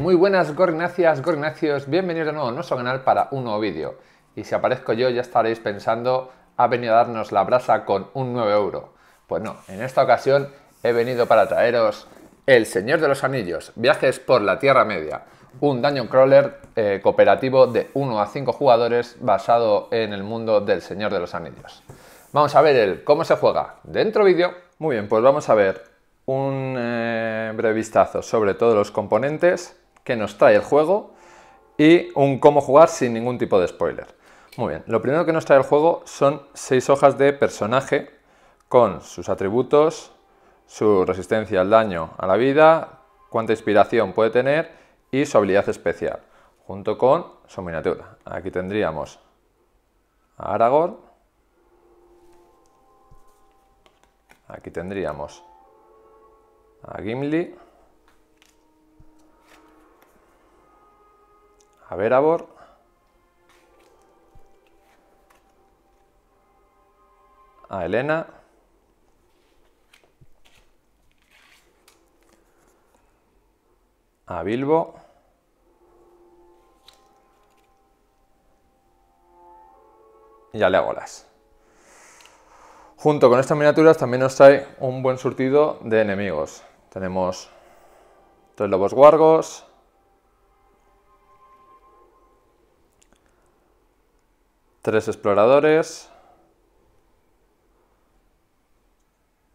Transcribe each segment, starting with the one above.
muy buenas gorgnacias, gorgnacios, bienvenidos de nuevo a nuestro canal para un nuevo vídeo. Y si aparezco yo ya estaréis pensando, ha venido a darnos la brasa con un 9 euro. Pues no, en esta ocasión he venido para traeros El Señor de los Anillos, Viajes por la Tierra Media, un Dungeon Crawler eh, cooperativo de 1 a 5 jugadores basado en el mundo del Señor de los Anillos. Vamos a ver el cómo se juega dentro vídeo. Muy bien, pues vamos a ver un eh, breve vistazo sobre todos los componentes que nos trae el juego y un cómo jugar sin ningún tipo de spoiler. Muy bien, lo primero que nos trae el juego son seis hojas de personaje con sus atributos, su resistencia al daño a la vida, cuánta inspiración puede tener y su habilidad especial, junto con su miniatura. Aquí tendríamos a Aragorn, aquí tendríamos a Gimli, A ver, Abor. A Elena. A Bilbo. Y a le Junto con estas miniaturas también nos trae un buen surtido de enemigos. Tenemos tres lobos guargos, tres exploradores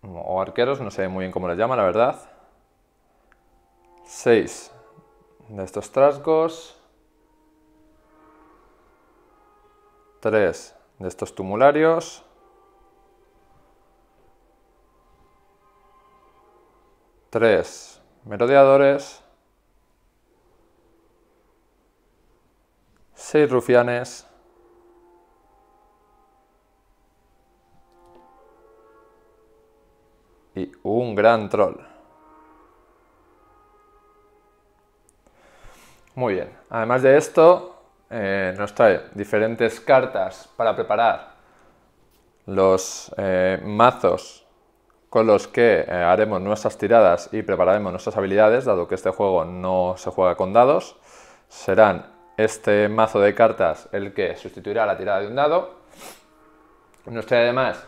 o arqueros, no sé muy bien cómo les llama, la verdad. Seis de estos trasgos. Tres de estos tumularios. Tres merodeadores. Seis rufianes. y un gran troll. Muy bien, además de esto eh, nos trae diferentes cartas para preparar los eh, mazos con los que eh, haremos nuestras tiradas y prepararemos nuestras habilidades, dado que este juego no se juega con dados. Serán este mazo de cartas el que sustituirá la tirada de un dado. Nos trae además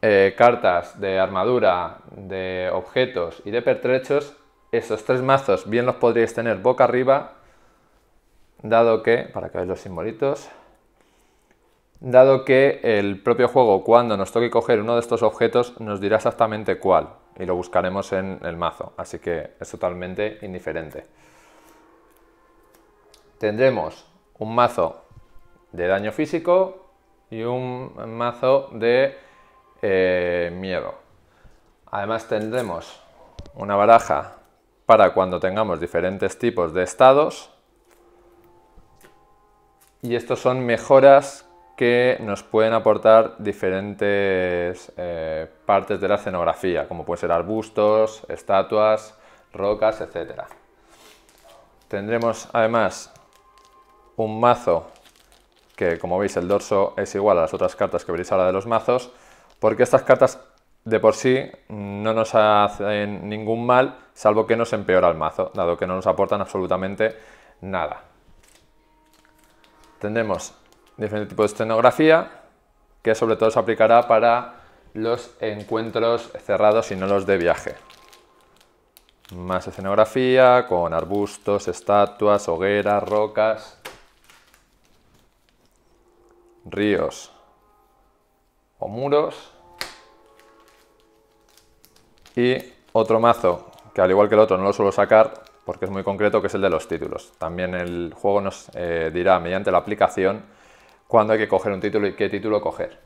eh, cartas de armadura, de objetos y de pertrechos, esos tres mazos bien los podríais tener boca arriba, dado que, para que veáis los simbolitos, dado que el propio juego cuando nos toque coger uno de estos objetos nos dirá exactamente cuál y lo buscaremos en el mazo, así que es totalmente indiferente. Tendremos un mazo de daño físico y un mazo de eh, miedo. Además tendremos una baraja para cuando tengamos diferentes tipos de estados. Y estos son mejoras que nos pueden aportar diferentes eh, partes de la escenografía, como pueden ser arbustos, estatuas, rocas, etc. Tendremos además un mazo que, como veis, el dorso es igual a las otras cartas que veréis ahora de los mazos, porque estas cartas de por sí no nos hacen ningún mal, salvo que nos empeora el mazo, dado que no nos aportan absolutamente nada. Tendremos diferentes tipos de escenografía, que sobre todo se aplicará para los encuentros cerrados y no los de viaje. Más escenografía con arbustos, estatuas, hogueras, rocas, ríos o muros. Y otro mazo, que al igual que el otro no lo suelo sacar porque es muy concreto, que es el de los títulos. También el juego nos eh, dirá mediante la aplicación cuándo hay que coger un título y qué título coger.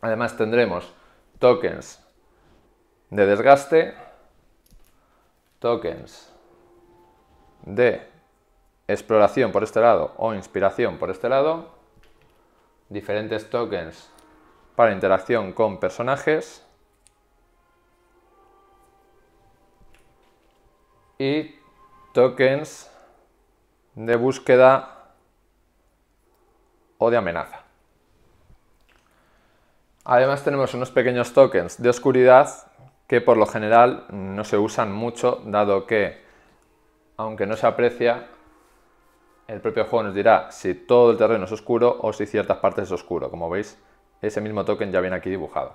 Además tendremos tokens de desgaste, tokens de exploración por este lado o inspiración por este lado, diferentes tokens para interacción con personajes y tokens de búsqueda o de amenaza. Además tenemos unos pequeños tokens de oscuridad que por lo general no se usan mucho dado que, aunque no se aprecia, el propio juego nos dirá si todo el terreno es oscuro o si ciertas partes es oscuro. Como veis, ese mismo token ya viene aquí dibujado.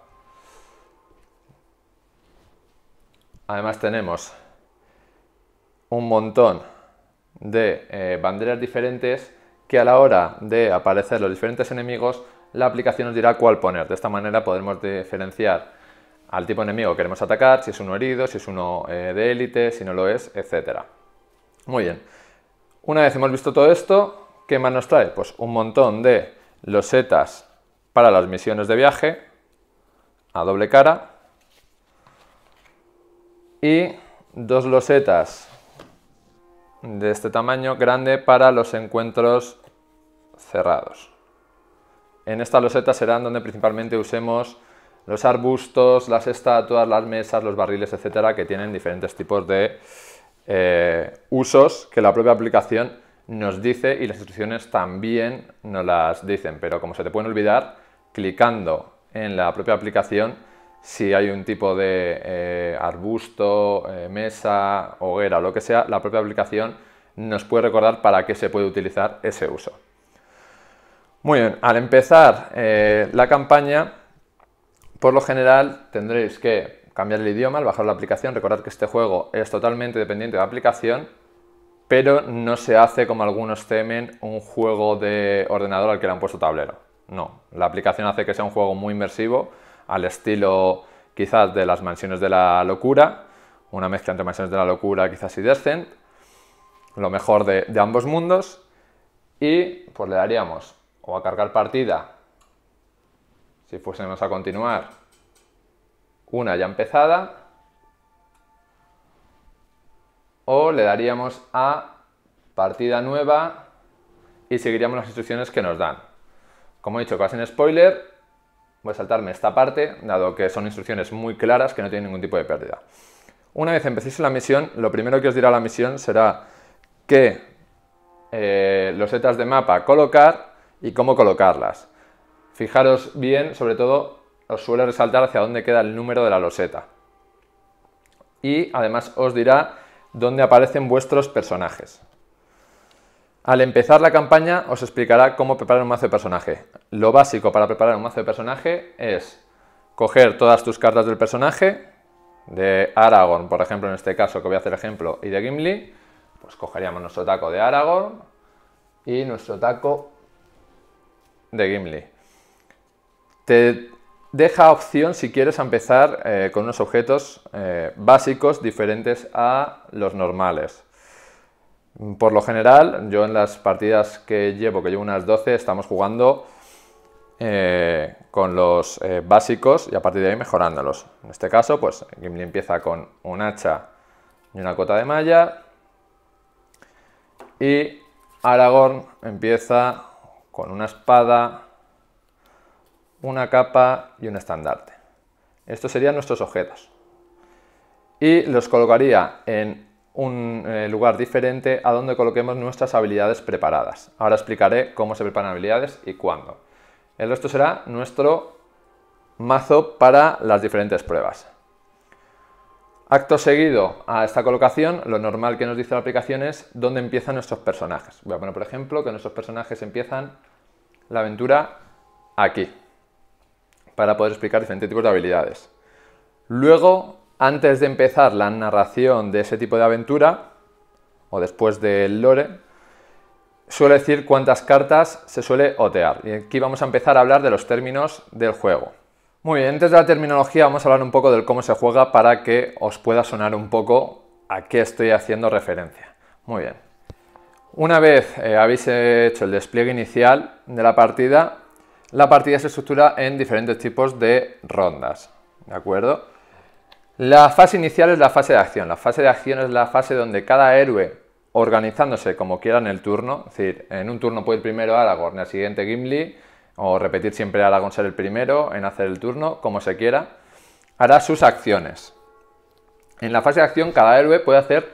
Además tenemos un montón de eh, banderas diferentes que a la hora de aparecer los diferentes enemigos, la aplicación nos dirá cuál poner. De esta manera podremos diferenciar al tipo de enemigo que queremos atacar, si es uno herido, si es uno eh, de élite, si no lo es, etc. Muy bien. Una vez hemos visto todo esto, ¿qué más nos trae? Pues un montón de losetas para las misiones de viaje a doble cara y dos losetas de este tamaño grande para los encuentros cerrados. En estas losetas serán donde principalmente usemos los arbustos, las estatuas, las mesas, los barriles, etcétera, que tienen diferentes tipos de eh, usos que la propia aplicación nos dice y las instrucciones también nos las dicen, pero como se te pueden olvidar, clicando en la propia aplicación, si hay un tipo de eh, arbusto, eh, mesa, hoguera o lo que sea, la propia aplicación nos puede recordar para qué se puede utilizar ese uso. Muy bien, al empezar eh, la campaña, por lo general tendréis que cambiar el idioma bajar la aplicación. recordar que este juego es totalmente dependiente de la aplicación pero no se hace, como algunos temen, un juego de ordenador al que le han puesto tablero. No, la aplicación hace que sea un juego muy inmersivo, al estilo quizás de las mansiones de la locura, una mezcla entre mansiones de la locura quizás y Descent, lo mejor de, de ambos mundos, y pues le daríamos o a cargar partida, si fuésemos a continuar, una ya empezada, o le daríamos a partida nueva y seguiríamos las instrucciones que nos dan. Como he dicho, casi en spoiler, voy a saltarme esta parte, dado que son instrucciones muy claras que no tienen ningún tipo de pérdida. Una vez empecéis la misión, lo primero que os dirá la misión será qué eh, losetas de mapa colocar y cómo colocarlas. Fijaros bien, sobre todo, os suele resaltar hacia dónde queda el número de la loseta. Y además os dirá donde aparecen vuestros personajes. Al empezar la campaña os explicará cómo preparar un mazo de personaje. Lo básico para preparar un mazo de personaje es coger todas tus cartas del personaje, de Aragorn, por ejemplo, en este caso que voy a hacer ejemplo, y de Gimli, pues cogeríamos nuestro taco de Aragorn y nuestro taco de Gimli deja opción si quieres empezar eh, con unos objetos eh, básicos diferentes a los normales. Por lo general, yo en las partidas que llevo, que llevo unas 12, estamos jugando eh, con los básicos y a partir de ahí mejorándolos. En este caso, pues Gimli empieza con un hacha y una cota de malla. Y Aragorn empieza con una espada, una capa y un estandarte. Estos serían nuestros objetos. Y los colocaría en un eh, lugar diferente a donde coloquemos nuestras habilidades preparadas. Ahora explicaré cómo se preparan habilidades y cuándo. El resto será nuestro mazo para las diferentes pruebas. Acto seguido a esta colocación, lo normal que nos dice la aplicación es dónde empiezan nuestros personajes. Voy a poner, por ejemplo, que nuestros personajes empiezan la aventura aquí para poder explicar diferentes tipos de habilidades. Luego, antes de empezar la narración de ese tipo de aventura, o después del lore, suele decir cuántas cartas se suele otear. Y aquí vamos a empezar a hablar de los términos del juego. Muy bien, antes de la terminología vamos a hablar un poco del cómo se juega para que os pueda sonar un poco a qué estoy haciendo referencia. Muy bien. Una vez eh, habéis hecho el despliegue inicial de la partida, la partida se estructura en diferentes tipos de rondas, ¿de acuerdo? La fase inicial es la fase de acción. La fase de acción es la fase donde cada héroe, organizándose como quiera en el turno, es decir, en un turno puede ir primero Aragorn, en el siguiente Gimli, o repetir siempre Aragorn ser el primero en hacer el turno, como se quiera, hará sus acciones. En la fase de acción cada héroe puede hacer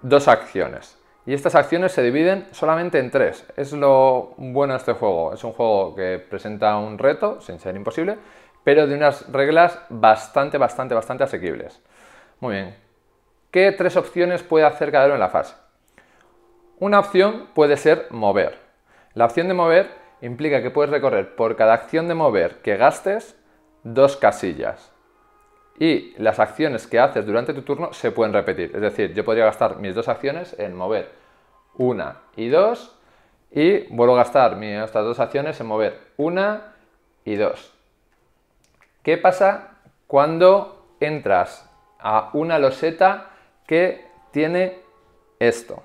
dos acciones. Y estas acciones se dividen solamente en tres. Es lo bueno de este juego. Es un juego que presenta un reto, sin ser imposible, pero de unas reglas bastante, bastante, bastante asequibles. Muy bien. ¿Qué tres opciones puede hacer cada uno en la fase? Una opción puede ser mover. La opción de mover implica que puedes recorrer por cada acción de mover que gastes dos casillas y las acciones que haces durante tu turno se pueden repetir. Es decir, yo podría gastar mis dos acciones en mover una y dos y vuelvo a gastar mis otras dos acciones en mover una y dos. ¿Qué pasa cuando entras a una loseta que tiene esto?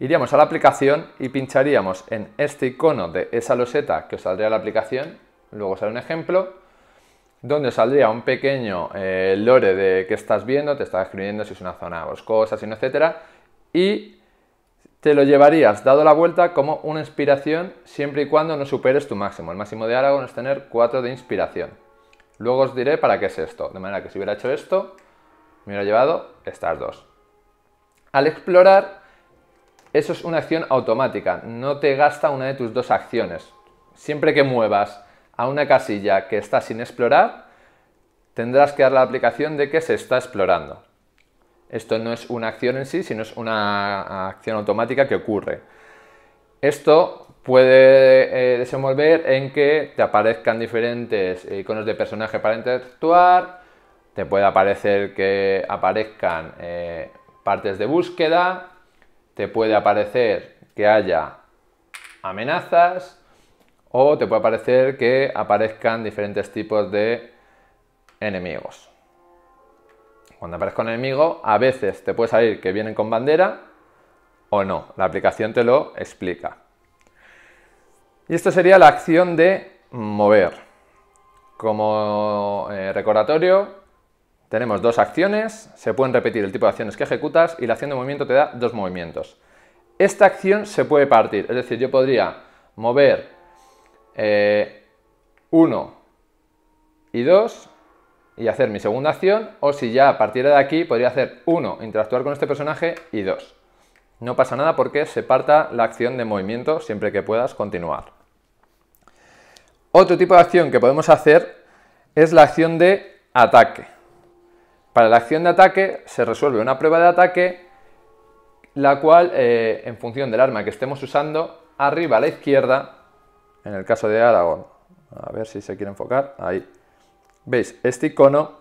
Iríamos a la aplicación y pincharíamos en este icono de esa loseta que os saldría la aplicación, luego haré un ejemplo, donde saldría un pequeño eh, lore de qué estás viendo, te está escribiendo si es una zona boscosa, si no, etcétera, y te lo llevarías dado la vuelta como una inspiración siempre y cuando no superes tu máximo. El máximo de Aragón es tener 4 de inspiración. Luego os diré para qué es esto. De manera que si hubiera hecho esto, me hubiera llevado estas dos. Al explorar, eso es una acción automática. No te gasta una de tus dos acciones. Siempre que muevas a una casilla que está sin explorar, tendrás que dar la aplicación de que se está explorando. Esto no es una acción en sí, sino es una acción automática que ocurre. Esto puede eh, desenvolver en que te aparezcan diferentes eh, iconos de personaje para interactuar, te puede aparecer que aparezcan eh, partes de búsqueda, te puede aparecer que haya amenazas, o te puede parecer que aparezcan diferentes tipos de enemigos. Cuando aparezca un enemigo, a veces te puede salir que vienen con bandera o no. La aplicación te lo explica. Y esto sería la acción de mover. Como eh, recordatorio, tenemos dos acciones, se pueden repetir el tipo de acciones que ejecutas y la acción de movimiento te da dos movimientos. Esta acción se puede partir, es decir, yo podría mover 1 eh, y 2 y hacer mi segunda acción, o si ya a partir de aquí podría hacer 1, interactuar con este personaje y 2. No pasa nada porque se parta la acción de movimiento siempre que puedas continuar. Otro tipo de acción que podemos hacer es la acción de ataque. Para la acción de ataque se resuelve una prueba de ataque, la cual eh, en función del arma que estemos usando, arriba a la izquierda en el caso de Aragón, a ver si se quiere enfocar, ahí, veis, este icono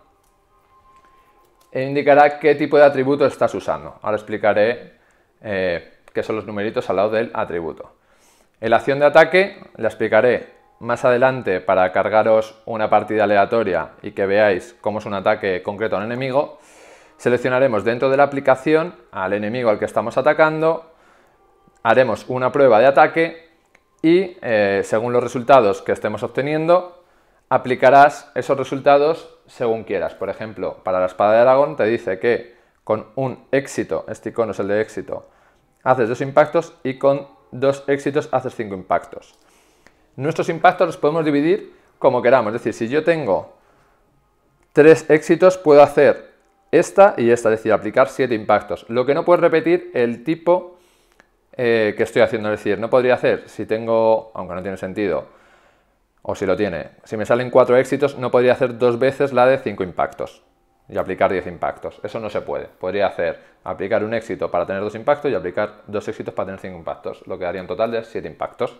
indicará qué tipo de atributo estás usando. Ahora explicaré eh, qué son los numeritos al lado del atributo. la acción de ataque la explicaré más adelante para cargaros una partida aleatoria y que veáis cómo es un ataque concreto a un enemigo. Seleccionaremos dentro de la aplicación al enemigo al que estamos atacando, haremos una prueba de ataque y eh, según los resultados que estemos obteniendo, aplicarás esos resultados según quieras. Por ejemplo, para la espada de Aragón te dice que con un éxito, este icono es el de éxito, haces dos impactos y con dos éxitos haces cinco impactos. Nuestros impactos los podemos dividir como queramos, es decir, si yo tengo tres éxitos puedo hacer esta y esta, es decir, aplicar siete impactos. Lo que no puedes repetir el tipo eh, que estoy haciendo. Es decir, no podría hacer, si tengo, aunque no tiene sentido, o si lo tiene, si me salen cuatro éxitos, no podría hacer dos veces la de cinco impactos y aplicar 10 impactos. Eso no se puede. Podría hacer aplicar un éxito para tener dos impactos y aplicar dos éxitos para tener cinco impactos, lo que daría un total de siete impactos.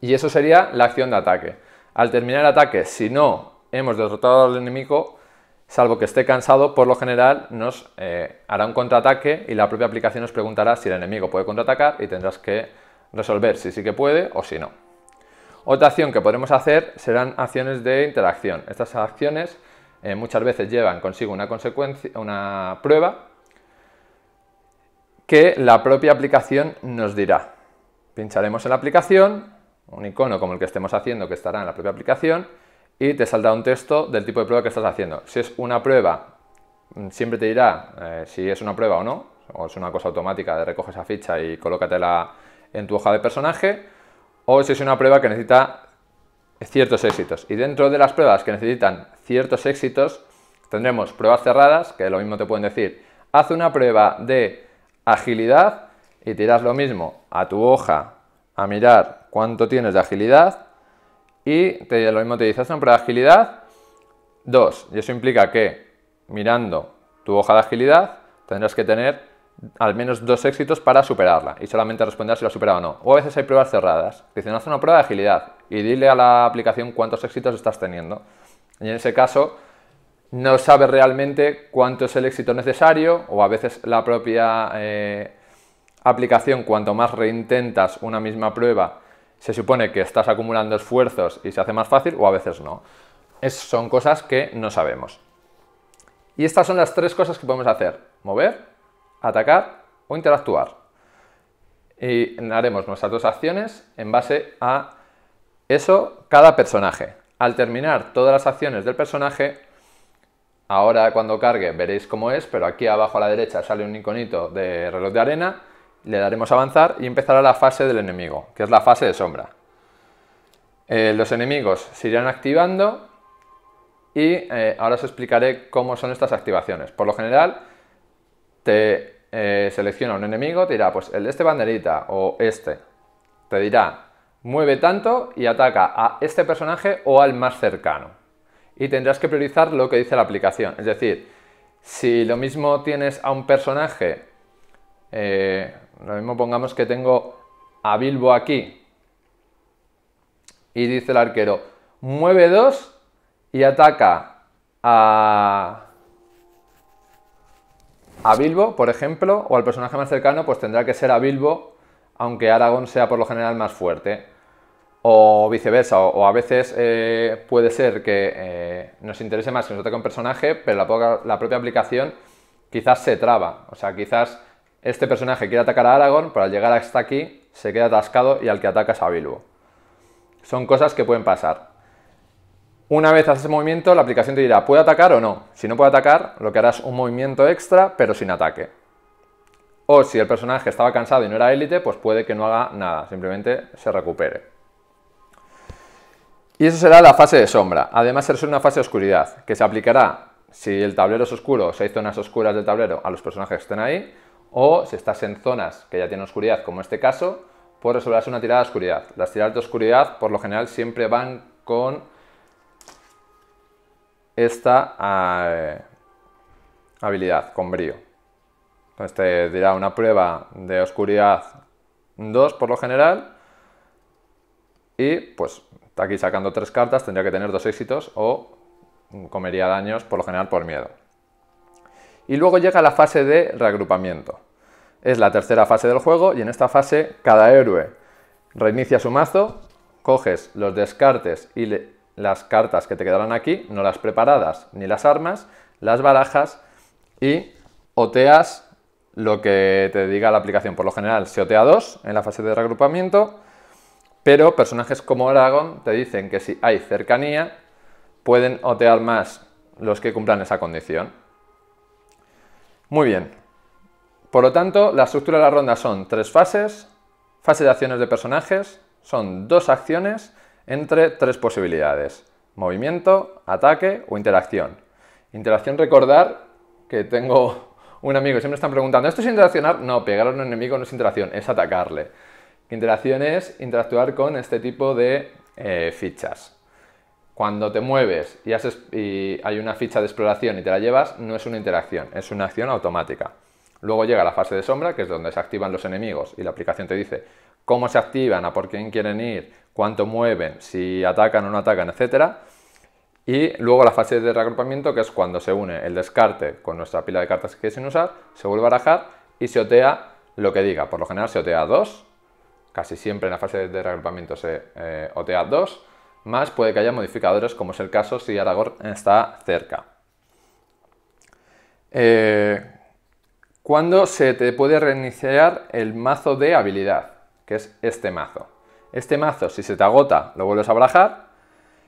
Y eso sería la acción de ataque. Al terminar el ataque, si no hemos derrotado al enemigo, Salvo que esté cansado, por lo general nos eh, hará un contraataque y la propia aplicación nos preguntará si el enemigo puede contraatacar y tendrás que resolver si sí que puede o si no. Otra acción que podremos hacer serán acciones de interacción. Estas acciones eh, muchas veces llevan consigo una consecuencia, una prueba que la propia aplicación nos dirá. Pincharemos en la aplicación, un icono como el que estemos haciendo que estará en la propia aplicación, y te saldrá un texto del tipo de prueba que estás haciendo. Si es una prueba, mm, siempre te dirá eh, si es una prueba o no, o es una cosa automática de recoge esa ficha y colócatela en tu hoja de personaje, o si es una prueba que necesita ciertos éxitos. Y dentro de las pruebas que necesitan ciertos éxitos, tendremos pruebas cerradas, que lo mismo te pueden decir, haz una prueba de agilidad y tiras lo mismo a tu hoja a mirar cuánto tienes de agilidad y lo mismo te dice, haz una prueba de agilidad 2. Y eso implica que mirando tu hoja de agilidad tendrás que tener al menos dos éxitos para superarla y solamente responder si lo has superado o no. O a veces hay pruebas cerradas. Dicen, haz una prueba de agilidad y dile a la aplicación cuántos éxitos estás teniendo. Y en ese caso no sabes realmente cuánto es el éxito necesario o a veces la propia eh, aplicación, cuanto más reintentas una misma prueba, se supone que estás acumulando esfuerzos y se hace más fácil o a veces no. son cosas que no sabemos. Y estas son las tres cosas que podemos hacer. Mover, atacar o interactuar. Y haremos nuestras dos acciones en base a eso cada personaje. Al terminar todas las acciones del personaje, ahora cuando cargue veréis cómo es, pero aquí abajo a la derecha sale un iconito de reloj de arena le daremos avanzar y empezará la fase del enemigo, que es la fase de sombra. Eh, los enemigos se irán activando y eh, ahora os explicaré cómo son estas activaciones. Por lo general, te eh, selecciona un enemigo, te dirá, pues el de este banderita o este. Te dirá, mueve tanto y ataca a este personaje o al más cercano. Y tendrás que priorizar lo que dice la aplicación. Es decir, si lo mismo tienes a un personaje lo mismo pongamos que tengo a Bilbo aquí. Y dice el arquero, mueve dos y ataca a... a Bilbo, por ejemplo, o al personaje más cercano, pues tendrá que ser a Bilbo, aunque Aragón sea por lo general más fuerte. O viceversa, o, a veces eh, puede ser que eh, nos interese más que nos ataque un personaje, pero la propia aplicación quizás se traba. O sea, quizás este personaje quiere atacar a Aragorn, pero al llegar hasta aquí se queda atascado y al que ataca es a Bilbo. Son cosas que pueden pasar. Una vez haces ese movimiento, la aplicación te dirá, ¿puede atacar o no? Si no puede atacar, lo que harás es un movimiento extra, pero sin ataque. O si el personaje estaba cansado y no era élite, pues puede que no haga nada, simplemente se recupere. Y eso será la fase de sombra. Además, será una fase de oscuridad, que se aplicará si el tablero es oscuro, o hay zonas oscuras del tablero, a los personajes que estén ahí, o si estás en zonas que ya tienen oscuridad, como este caso, puedes resolverse una tirada de oscuridad. Las tiradas de oscuridad por lo general siempre van con esta eh, habilidad, con brío. Entonces te dirá una prueba de oscuridad 2 por lo general y pues aquí sacando tres cartas tendría que tener dos éxitos o comería daños por lo general por miedo. Y luego llega la fase de reagrupamiento. Es la tercera fase del juego y en esta fase cada héroe reinicia su mazo, coges los descartes y las cartas que te quedarán aquí, no las preparadas ni las armas, las barajas y oteas lo que te diga la aplicación. Por lo general se otea dos en la fase de reagrupamiento, pero personajes como aragón te dicen que si hay cercanía, pueden otear más los que cumplan esa condición. Muy bien, por lo tanto, la estructura de la ronda son tres fases, fase de acciones de personajes, son dos acciones entre tres posibilidades, movimiento, ataque o interacción. Interacción, recordar que tengo un amigo, siempre me están preguntando, ¿esto es interaccionar? No, pegar a un enemigo no es interacción, es atacarle. Interacción es interactuar con este tipo de eh, fichas. Cuando te mueves y hay una ficha de exploración y te la llevas, no es una interacción, es una acción automática. Luego llega la fase de sombra, que es donde se activan los enemigos y la aplicación te dice cómo se activan, a por quién quieren ir, cuánto mueven, si atacan o no atacan, etc. Y luego la fase de reagrupamiento, que es cuando se une el descarte con nuestra pila de cartas que sin usar, se vuelve a barajar y se otea lo que diga. Por lo general se otea 2, casi siempre en la fase de reagrupamiento se eh, otea 2, más puede que haya modificadores, como es el caso si Aragorn está cerca. Eh, cuando se te puede reiniciar el mazo de habilidad, que es este mazo. Este mazo, si se te agota, lo vuelves a barajar.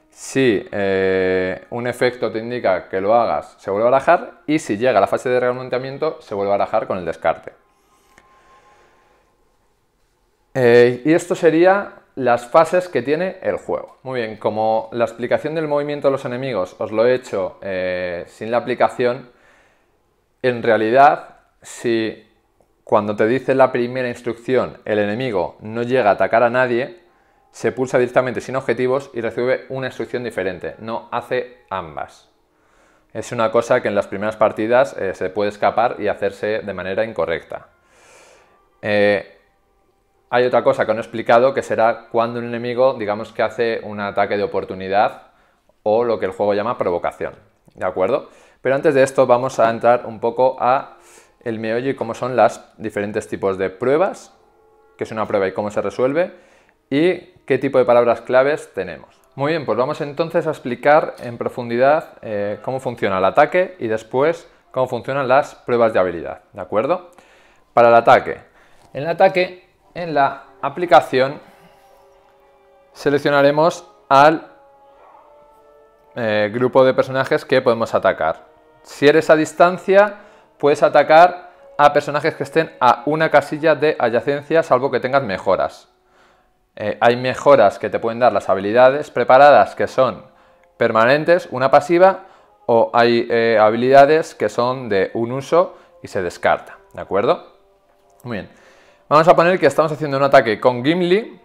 Si eh, un efecto te indica que lo hagas, se vuelve a barajar. Y si llega a la fase de reglamentamiento, se vuelve a barajar con el descarte. Eh, y esto sería las fases que tiene el juego. Muy bien, como la explicación del movimiento de los enemigos os lo he hecho eh, sin la aplicación, en realidad si cuando te dice la primera instrucción el enemigo no llega a atacar a nadie, se pulsa directamente sin objetivos y recibe una instrucción diferente, no hace ambas. Es una cosa que en las primeras partidas eh, se puede escapar y hacerse de manera incorrecta. Eh, hay otra cosa que no he explicado que será cuando un enemigo, digamos que hace un ataque de oportunidad o lo que el juego llama provocación. ¿De acuerdo? Pero antes de esto vamos a entrar un poco a el meollo y cómo son las diferentes tipos de pruebas, qué es una prueba y cómo se resuelve, y qué tipo de palabras claves tenemos. Muy bien, pues vamos entonces a explicar en profundidad eh, cómo funciona el ataque y después cómo funcionan las pruebas de habilidad, ¿de acuerdo? Para el ataque. En el ataque, en la aplicación, seleccionaremos al eh, grupo de personajes que podemos atacar. Si eres a distancia, puedes atacar a personajes que estén a una casilla de adyacencia, salvo que tengas mejoras. Eh, hay mejoras que te pueden dar las habilidades preparadas que son permanentes, una pasiva, o hay eh, habilidades que son de un uso y se descarta, ¿de acuerdo? Muy bien. Vamos a poner que estamos haciendo un ataque con Gimli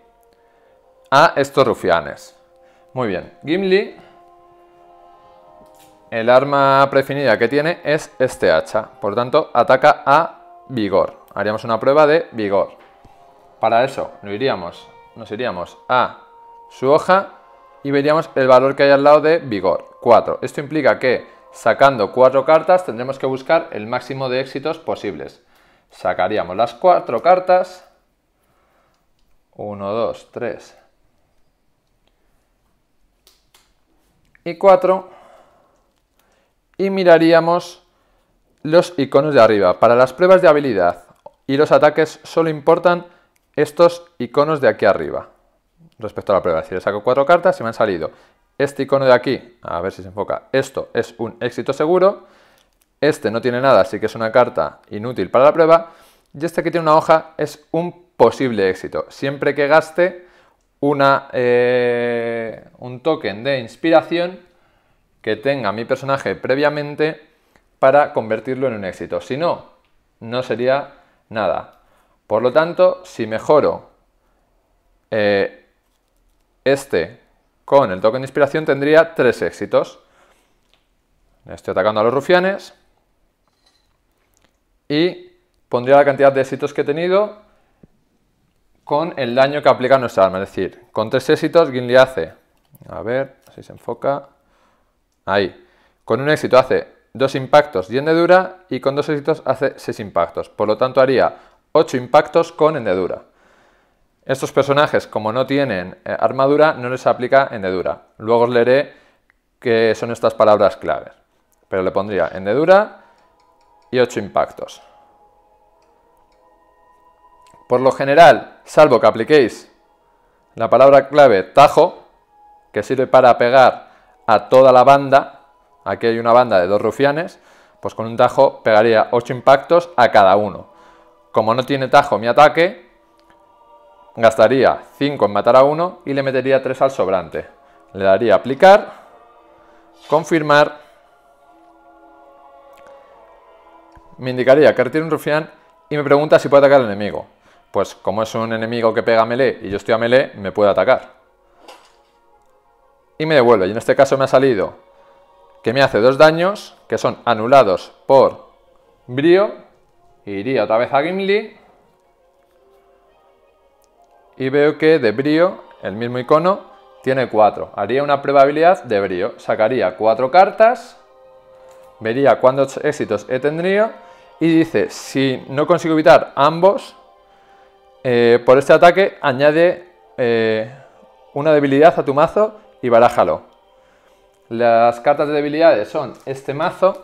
a estos rufianes. Muy bien, Gimli el arma prefinida que tiene es este hacha. Por tanto, ataca a vigor. Haríamos una prueba de vigor. Para eso, iríamos, nos iríamos a su hoja y veríamos el valor que hay al lado de vigor, 4. Esto implica que sacando 4 cartas tendremos que buscar el máximo de éxitos posibles. Sacaríamos las 4 cartas. 1, 2, 3 y 4 y miraríamos los iconos de arriba. Para las pruebas de habilidad y los ataques solo importan estos iconos de aquí arriba. Respecto a la prueba, si le saco cuatro cartas, y me han salido este icono de aquí, a ver si se enfoca, esto es un éxito seguro, este no tiene nada, así que es una carta inútil para la prueba, y este que tiene una hoja es un posible éxito, siempre que gaste una, eh, un token de inspiración que tenga mi personaje previamente para convertirlo en un éxito. Si no, no sería nada. Por lo tanto, si mejoro eh, este con el token de inspiración, tendría tres éxitos. Estoy atacando a los rufianes. Y pondría la cantidad de éxitos que he tenido con el daño que aplica nuestra arma. Es decir, con tres éxitos, Guinli hace. A ver si se enfoca. Ahí. Con un éxito hace dos impactos y hendedura y con dos éxitos hace seis impactos. Por lo tanto, haría ocho impactos con hendedura. Estos personajes, como no tienen eh, armadura, no les aplica hendedura. Luego os leeré qué son estas palabras claves. Pero le pondría hendedura y ocho impactos. Por lo general, salvo que apliquéis la palabra clave tajo, que sirve para pegar a toda la banda, aquí hay una banda de dos rufianes, pues con un tajo pegaría 8 impactos a cada uno. Como no tiene tajo mi ataque, gastaría 5 en matar a uno y le metería 3 al sobrante. Le daría aplicar, confirmar, me indicaría que retira un rufián y me pregunta si puede atacar al enemigo. Pues como es un enemigo que pega melee y yo estoy a melee, me puede atacar y me devuelve. Y en este caso me ha salido que me hace dos daños, que son anulados por Brío. Iría otra vez a Gimli. Y veo que de Brío, el mismo icono, tiene cuatro. Haría una probabilidad de Brío. Sacaría cuatro cartas. Vería cuántos éxitos he tendría. Y dice, si no consigo evitar ambos, eh, por este ataque añade eh, una debilidad a tu mazo y barájalo. Las cartas de debilidades son este mazo.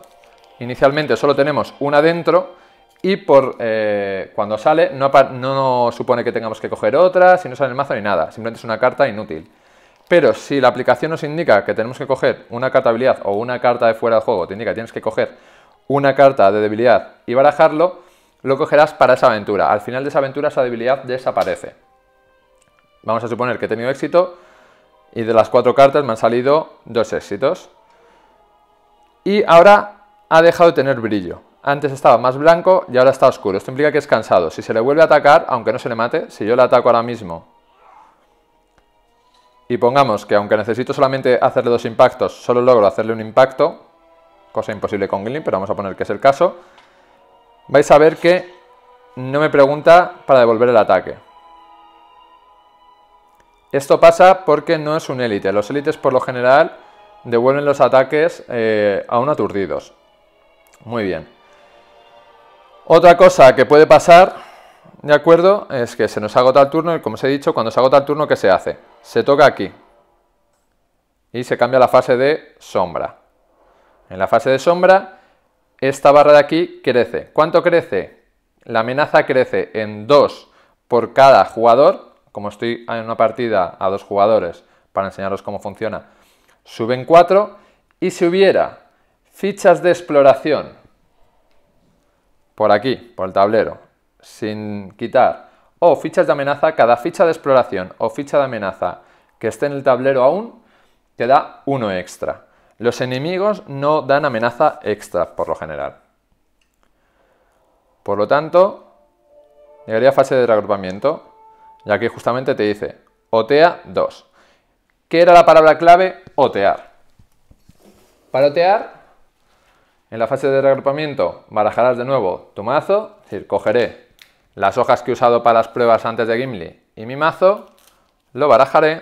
Inicialmente solo tenemos una dentro y por eh, cuando sale no, no, supone que tengamos que coger otra, si no sale el mazo ni nada. Simplemente es una carta inútil. Pero si la aplicación nos indica que tenemos que coger una carta de habilidad o una carta de fuera del juego, te indica que tienes que coger una carta de debilidad y barajarlo, lo cogerás para esa aventura. Al final de esa aventura esa debilidad desaparece. Vamos a suponer que he tenido éxito, y de las cuatro cartas me han salido dos éxitos. Y ahora ha dejado de tener brillo. Antes estaba más blanco y ahora está oscuro. Esto implica que es cansado. Si se le vuelve a atacar, aunque no se le mate, si yo le ataco ahora mismo y pongamos que aunque necesito solamente hacerle dos impactos, solo logro hacerle un impacto, cosa imposible con Glim, pero vamos a poner que es el caso, vais a ver que no me pregunta para devolver el ataque. Esto pasa porque no es un élite. Los élites por lo general devuelven los ataques eh, aún aturdidos. Muy bien. Otra cosa que puede pasar, ¿de acuerdo? Es que se nos agota el turno y como os he dicho, cuando se agota el turno, ¿qué se hace? Se toca aquí. Y se cambia la fase de sombra. En la fase de sombra, esta barra de aquí crece. ¿Cuánto crece? La amenaza crece en 2 por cada jugador como estoy en una partida a dos jugadores para enseñaros cómo funciona, suben 4 y si hubiera fichas de exploración por aquí, por el tablero, sin quitar, o fichas de amenaza, cada ficha de exploración o ficha de amenaza que esté en el tablero aún, te da uno extra. Los enemigos no dan amenaza extra, por lo general. Por lo tanto, llegaría a fase de reagrupamiento. Y aquí justamente te dice OTEA 2. ¿Qué era la palabra clave? OTEAR. Para OTEAR, en la fase de reagrupamiento, barajarás de nuevo tu mazo, es decir, cogeré las hojas que he usado para las pruebas antes de Gimli y mi mazo, lo barajaré.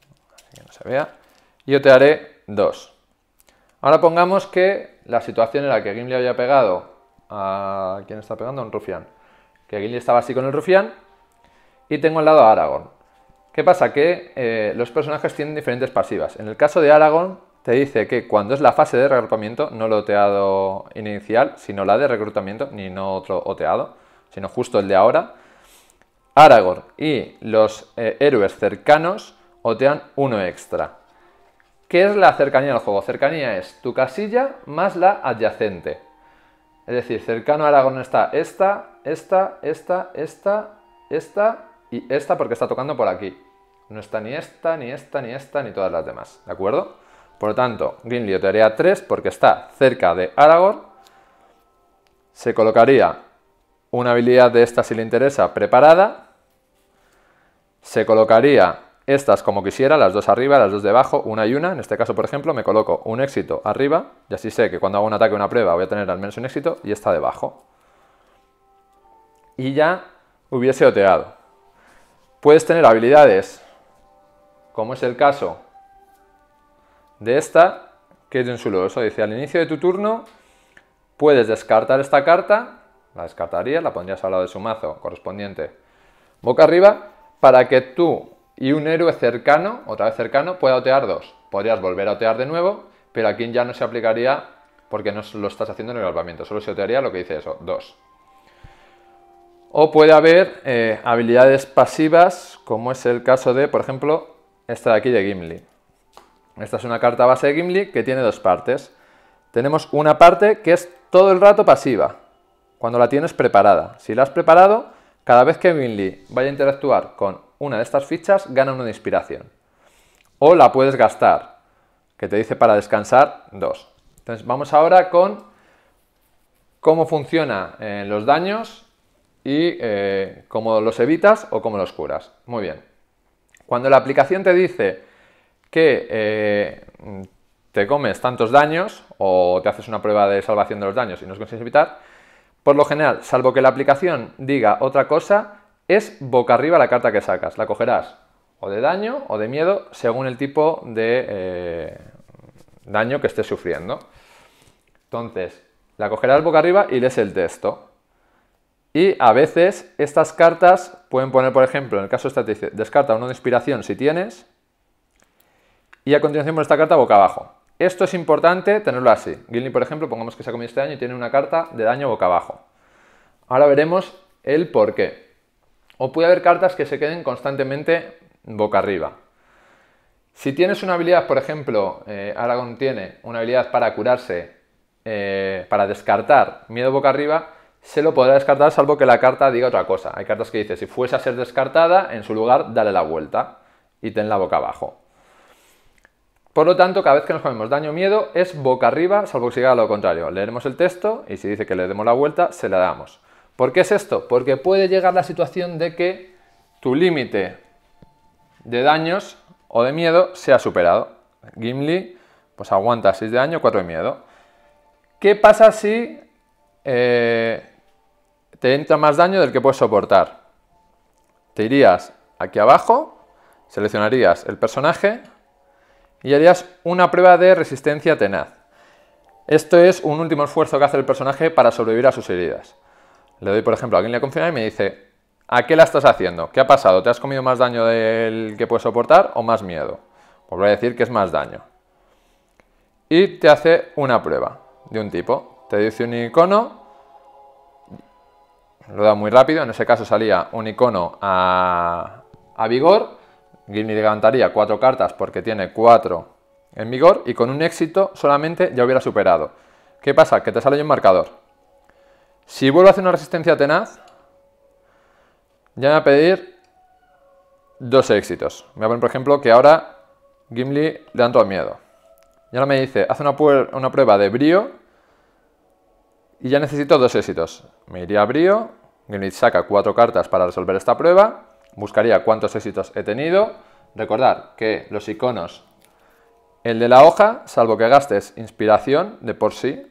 Así que no se vea. Y otearé 2. Ahora pongamos que la situación en la que Gimli había pegado a quien está pegando, un rufián. Que aquí estaba así con el rufián. Y tengo al lado a Aragorn. ¿Qué pasa? Que eh, los personajes tienen diferentes pasivas. En el caso de Aragorn, te dice que cuando es la fase de reclutamiento, no el oteado inicial, sino la de reclutamiento, ni no otro oteado, sino justo el de ahora, Aragorn y los eh, héroes cercanos otean uno extra. ¿Qué es la cercanía del juego? Cercanía es tu casilla más la adyacente. Es decir, cercano a Aragón está esta, esta, esta, esta, esta y esta porque está tocando por aquí. No está ni esta, ni esta, ni esta, ni todas las demás. ¿De acuerdo? Por lo tanto, te haría 3 porque está cerca de Aragorn. Se colocaría una habilidad de esta si le interesa preparada. Se colocaría estas como quisiera, las dos arriba, las dos debajo, una y una. En este caso, por ejemplo, me coloco un éxito arriba, y así sé que cuando hago un ataque o una prueba voy a tener al menos un éxito, y esta debajo. Y ya hubiese oteado. Puedes tener habilidades, como es el caso de esta, que es de un Eso Dice, al inicio de tu turno puedes descartar esta carta, la descartaría, la pondrías al lado de su mazo correspondiente boca arriba, para que tú y un héroe cercano, otra vez cercano, puede otear dos. Podrías volver a otear de nuevo, pero aquí ya no se aplicaría porque no lo estás haciendo en el alpamiento, solo se otearía lo que dice eso, dos. O puede haber eh, habilidades pasivas, como es el caso de, por ejemplo, esta de aquí de Gimli. Esta es una carta base de Gimli que tiene dos partes. Tenemos una parte que es todo el rato pasiva, cuando la tienes preparada. Si la has preparado, cada vez que Gimli vaya a interactuar con una de estas fichas gana una de inspiración. O la puedes gastar, que te dice para descansar dos. Entonces vamos ahora con cómo funcionan eh, los daños y eh, cómo los evitas o cómo los curas. Muy bien. Cuando la aplicación te dice que eh, te comes tantos daños o te haces una prueba de salvación de los daños y no los consigues evitar, por lo general, salvo que la aplicación diga otra cosa, es boca arriba la carta que sacas. La cogerás o de daño o de miedo según el tipo de eh, daño que estés sufriendo. Entonces, la cogerás boca arriba y lees el texto. Y a veces estas cartas pueden poner, por ejemplo, en el caso esta dice, descarta uno de inspiración si tienes. Y a continuación pone esta carta boca abajo. Esto es importante tenerlo así. Gilney, por ejemplo, pongamos que se ha comido este daño y tiene una carta de daño boca abajo. Ahora veremos el por qué o puede haber cartas que se queden constantemente boca arriba. Si tienes una habilidad, por ejemplo, Aragón eh, Aragorn tiene una habilidad para curarse, eh, para descartar miedo boca arriba, se lo podrá descartar salvo que la carta diga otra cosa. Hay cartas que dice, si fuese a ser descartada, en su lugar dale la vuelta y ten la boca abajo. Por lo tanto, cada vez que nos comemos daño o miedo es boca arriba, salvo que siga lo contrario. Leeremos el texto y si dice que le demos la vuelta, se la damos. ¿Por qué es esto? Porque puede llegar la situación de que tu límite de daños o de miedo sea superado. Gimli pues aguanta 6 de daño, 4 de miedo. ¿Qué pasa si eh, te entra más daño del que puedes soportar? Te irías aquí abajo, seleccionarías el personaje y harías una prueba de resistencia tenaz. Esto es un último esfuerzo que hace el personaje para sobrevivir a sus heridas. Le doy, por ejemplo, a alguien le confía y me dice, ¿a qué la estás haciendo? ¿Qué ha pasado? ¿Te has comido más daño del que puedes soportar o más miedo? Pues voy a decir que es más daño. Y te hace una prueba de un tipo. Te dice un icono, lo da muy rápido, en ese caso salía un icono a, a vigor, Gimli levantaría cuatro cartas porque tiene cuatro en vigor y con un éxito solamente ya hubiera superado. ¿Qué pasa? Que te sale un marcador. Si vuelvo a hacer una resistencia tenaz, ya me va a pedir dos éxitos. Me va a poner, por ejemplo, que ahora Gimli le dan todo miedo. Y ahora me dice, haz una, una prueba de brío y ya necesito dos éxitos. Me iría a brío, Gimli saca cuatro cartas para resolver esta prueba, buscaría cuántos éxitos he tenido. Recordar que los iconos, el de la hoja, salvo que gastes inspiración de por sí,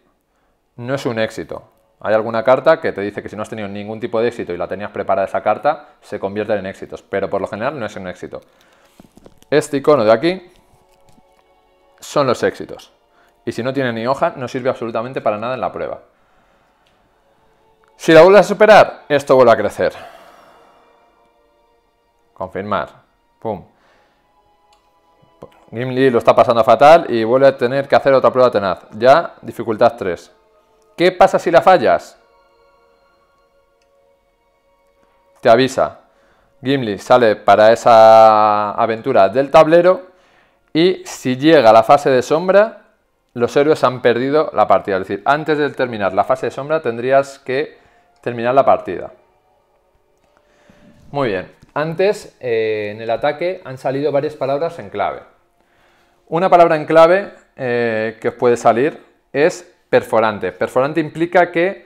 no es un éxito. Hay alguna carta que te dice que si no has tenido ningún tipo de éxito y la tenías preparada esa carta, se convierte en éxitos, pero por lo general no es un éxito. Este icono de aquí son los éxitos. Y si no tiene ni hoja, no sirve absolutamente para nada en la prueba. Si la vuelves a superar, esto vuelve a crecer. Confirmar. Pum. Gimli lo está pasando fatal y vuelve a tener que hacer otra prueba tenaz. Ya, dificultad 3. ¿Qué pasa si la fallas? Te avisa. Gimli sale para esa aventura del tablero y si llega a la fase de sombra, los héroes han perdido la partida. Es decir, antes de terminar la fase de sombra tendrías que terminar la partida. Muy bien. Antes, eh, en el ataque, han salido varias palabras en clave. Una palabra en clave eh, que os puede salir es perforante. Perforante implica que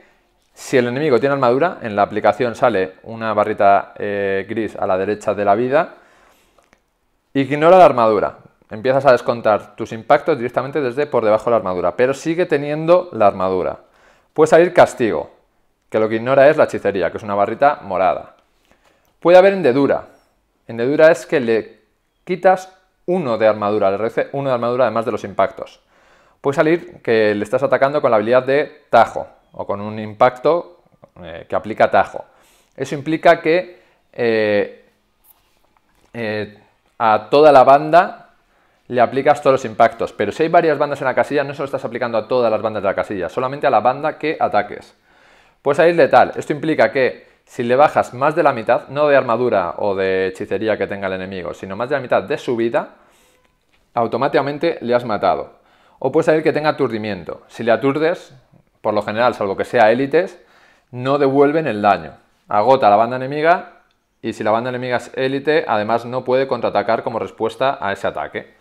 si el enemigo tiene armadura, en la aplicación sale una barrita eh, gris a la derecha de la vida, ignora la armadura. Empiezas a descontar tus impactos directamente desde por debajo de la armadura, pero sigue teniendo la armadura. Puede salir castigo, que lo que ignora es la hechicería, que es una barrita morada. Puede haber hendedura. Hendedura es que le quitas uno de armadura, le reduce uno de armadura además de los impactos puede salir que le estás atacando con la habilidad de tajo o con un impacto eh, que aplica tajo. Eso implica que eh, eh, a toda la banda le aplicas todos los impactos, pero si hay varias bandas en la casilla, no solo estás aplicando a todas las bandas de la casilla, solamente a la banda que ataques. Puede salir letal. Esto implica que si le bajas más de la mitad, no de armadura o de hechicería que tenga el enemigo, sino más de la mitad de su vida, automáticamente le has matado. O puede ser que tenga aturdimiento. Si le aturdes, por lo general, salvo que sea élites, no devuelven el daño. Agota a la banda enemiga y si la banda enemiga es élite, además no puede contraatacar como respuesta a ese ataque.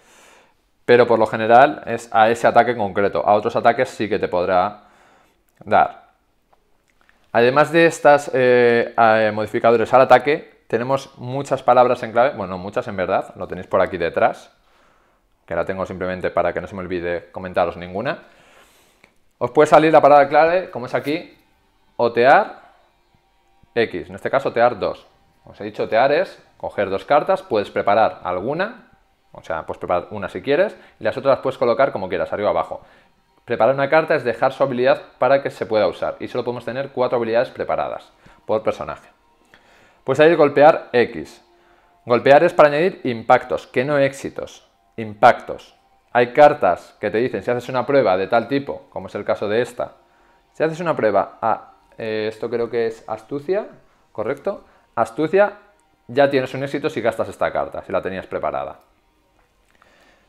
Pero por lo general es a ese ataque en concreto. A otros ataques sí que te podrá dar. Además de estos eh, eh, modificadores al ataque, tenemos muchas palabras en clave, bueno, muchas en verdad, lo tenéis por aquí detrás, que la tengo simplemente para que no se me olvide comentaros ninguna. Os puede salir la parada clave, como es aquí, otear X, en este caso otear 2. Os he dicho otear es coger dos cartas, puedes preparar alguna, o sea, puedes preparar una si quieres, y las otras puedes colocar como quieras, arriba o abajo. Preparar una carta es dejar su habilidad para que se pueda usar, y solo podemos tener cuatro habilidades preparadas por personaje. Pues ahí golpear X. Golpear es para añadir impactos, que no éxitos impactos. Hay cartas que te dicen si haces una prueba de tal tipo, como es el caso de esta, si haces una prueba a, eh, esto creo que es astucia, ¿correcto? Astucia, ya tienes un éxito si gastas esta carta, si la tenías preparada.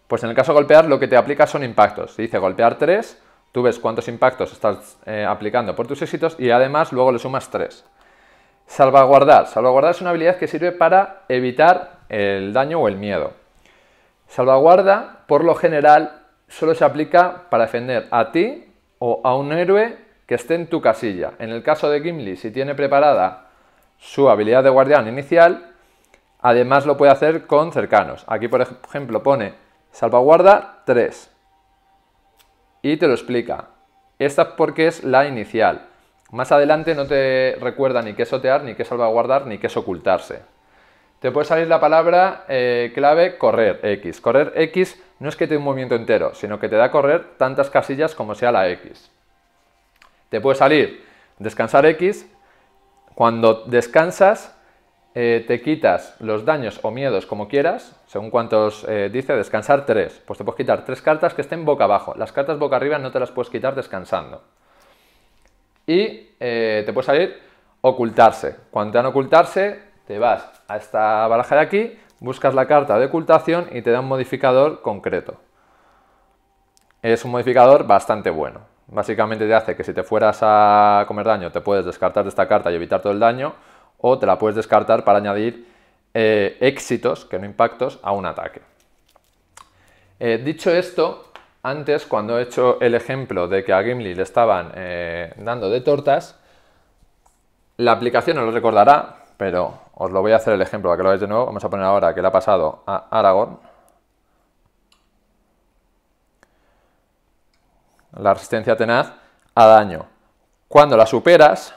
Pues en el caso de golpear, lo que te aplica son impactos. Si dice golpear 3, tú ves cuántos impactos estás eh, aplicando por tus éxitos y además luego le sumas 3. Salvaguardar. Salvaguardar es una habilidad que sirve para evitar el daño o el miedo. Salvaguarda, por lo general, solo se aplica para defender a ti o a un héroe que esté en tu casilla. En el caso de Gimli, si tiene preparada su habilidad de guardián inicial, además lo puede hacer con cercanos. Aquí, por ejemplo, pone salvaguarda 3 y te lo explica. Esta porque es la inicial. Más adelante no te recuerda ni qué sotear, ni qué salvaguardar, ni qué es ocultarse te puede salir la palabra eh, clave correr X. Correr X no es que te dé un movimiento entero, sino que te da correr tantas casillas como sea la X. Te puede salir descansar X. Cuando descansas, eh, te quitas los daños o miedos como quieras, según cuántos eh, dice, descansar tres. Pues te puedes quitar tres cartas que estén boca abajo. Las cartas boca arriba no te las puedes quitar descansando. Y te puede salir ocultarse. Cuando te dan ocultarse, te vas a esta baraja de aquí, buscas la carta de ocultación y te da un modificador concreto. Es un modificador bastante bueno. Básicamente te hace que si te fueras a comer daño te puedes descartar de esta carta y evitar todo el daño o te la puedes descartar para añadir eh, éxitos, que no impactos, a un ataque. Eh, dicho esto, antes cuando he hecho el ejemplo de que a Gimli le estaban eh, dando de tortas, la aplicación no lo recordará, pero os lo voy a hacer el ejemplo para que lo veáis de nuevo. Vamos a poner ahora que le ha pasado a Aragón. La resistencia tenaz a daño. Cuando la superas,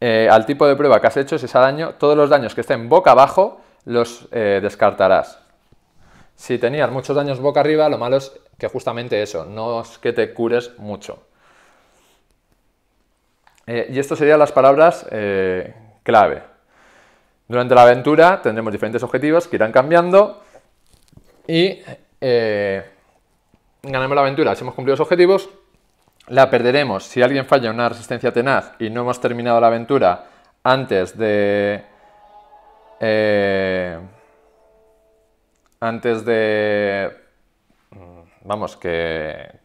eh, al tipo de prueba que has hecho, si es a daño, todos los daños que estén boca abajo los eh, descartarás. Si tenías muchos daños boca arriba, lo malo es que justamente eso, no es que te cures mucho. Eh, y esto serían las palabras clave. Durante la aventura tendremos diferentes objetivos que irán cambiando y eh, ganaremos la aventura si hemos cumplido los objetivos. La perderemos si alguien falla una resistencia tenaz y no hemos terminado la aventura antes de... Eh, antes de... Mm, vamos, que...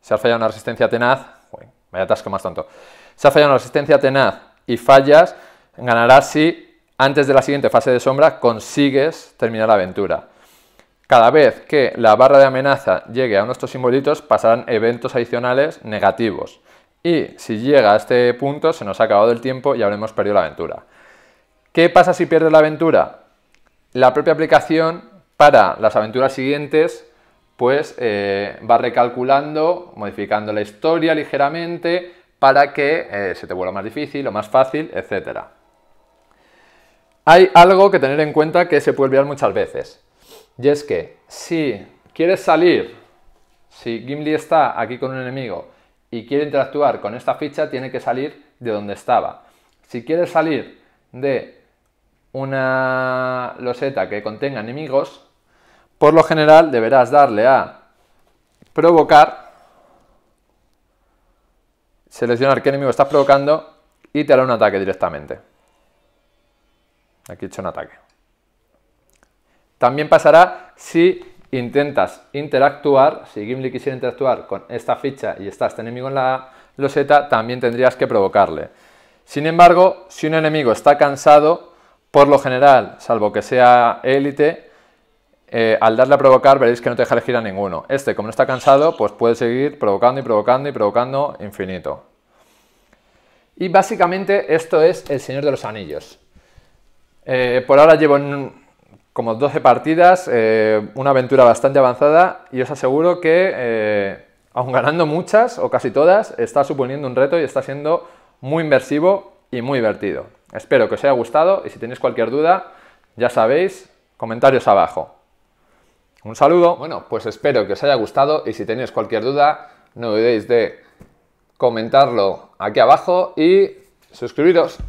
...se ha fallado una resistencia tenaz... ...me vaya atasco más tanto... ...se ha fallado una resistencia tenaz y fallas, ganarás si antes de la siguiente fase de sombra consigues terminar la aventura. Cada vez que la barra de amenaza llegue a estos simbolitos pasarán eventos adicionales negativos. Y si llega a este punto se nos ha acabado el tiempo y habremos perdido la aventura. ¿Qué pasa si pierdes la aventura? La propia aplicación para las aventuras siguientes pues eh, va recalculando, modificando la historia ligeramente para que eh, se te vuelva más difícil o más fácil, etcétera. Hay algo que tener en cuenta que se puede olvidar muchas veces. Y es que si quieres salir, si Gimli está aquí con un enemigo y quiere interactuar con esta ficha, tiene que salir de donde estaba. Si quieres salir de una loseta que contenga enemigos, por lo general deberás darle a provocar, seleccionar qué enemigo estás provocando y te hará un ataque directamente. Aquí he hecho un ataque. También pasará si intentas interactuar, si Gimli quisiera interactuar con esta ficha y está este enemigo en la loseta, también tendrías que provocarle. Sin embargo, si un enemigo está cansado, por lo general, salvo que sea élite, eh, al darle a provocar veréis que no te deja elegir a ninguno. Este, como no está cansado, pues puede seguir provocando y provocando y provocando infinito. Y básicamente esto es El Señor de los Anillos. Eh, por ahora llevo como 12 partidas, eh, una aventura bastante avanzada y os aseguro que, eh, aun ganando muchas o casi todas, está suponiendo un reto y está siendo muy inversivo y muy divertido. Espero que os haya gustado y si tenéis cualquier duda, ya sabéis, comentarios abajo. Un saludo. Bueno, pues espero que os haya gustado y si tenéis cualquier duda, no olvidéis de comentarlo aquí abajo y suscribiros.